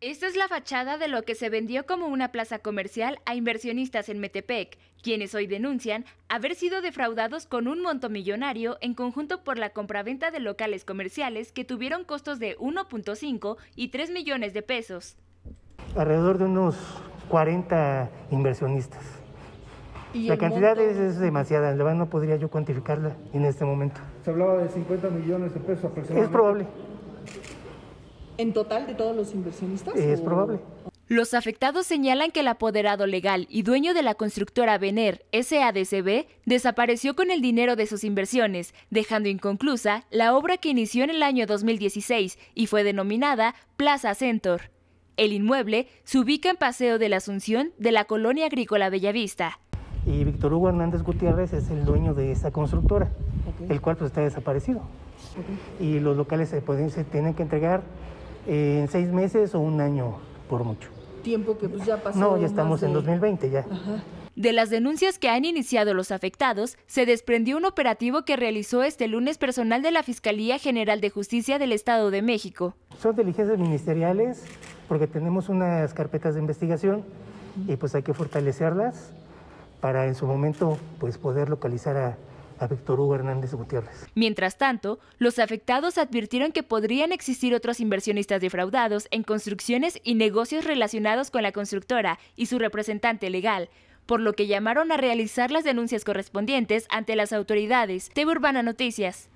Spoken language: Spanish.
Esta es la fachada de lo que se vendió como una plaza comercial a inversionistas en Metepec, quienes hoy denuncian haber sido defraudados con un monto millonario en conjunto por la compraventa de locales comerciales que tuvieron costos de 1.5 y 3 millones de pesos. Alrededor de unos 40 inversionistas. la cantidad es, demasiada, no podría yo cuantificarla en este momento. Se hablaba de 50 millones de pesos aproximadamente. Es probable. ¿En total de todos los inversionistas? Es probable. Los afectados señalan que el apoderado legal y dueño de la constructora Vener, SADCB, desapareció con el dinero de sus inversiones, dejando inconclusa la obra que inició en el año 2016 y fue denominada Plaza Centor. El inmueble se ubica en Paseo de la Asunción de la colonia agrícola Bellavista. Y Víctor Hugo Hernández Gutiérrez es el dueño de esta constructora, el cual pues, está desaparecido. Y los locales se, pueden, se tienen que entregar eh, en seis meses o un año por mucho. Tiempo que pues ya pasó. No, ya estamos en 2020 ya. De las denuncias que han iniciado los afectados, se desprendió un operativo que realizó este lunes personal de la Fiscalía General de Justicia del Estado de México. Son diligencias ministeriales porque tenemos unas carpetas de investigación y pues hay que fortalecerlas para en su momento pues poder localizar a a Víctor Hugo Hernández Gutiérrez. Mientras tanto, los afectados advirtieron que podrían existir otros inversionistas defraudados en construcciones y negocios relacionados con la constructora y su representante legal, por lo que llamaron a realizar las denuncias correspondientes ante las autoridades. TV Urbana Noticias.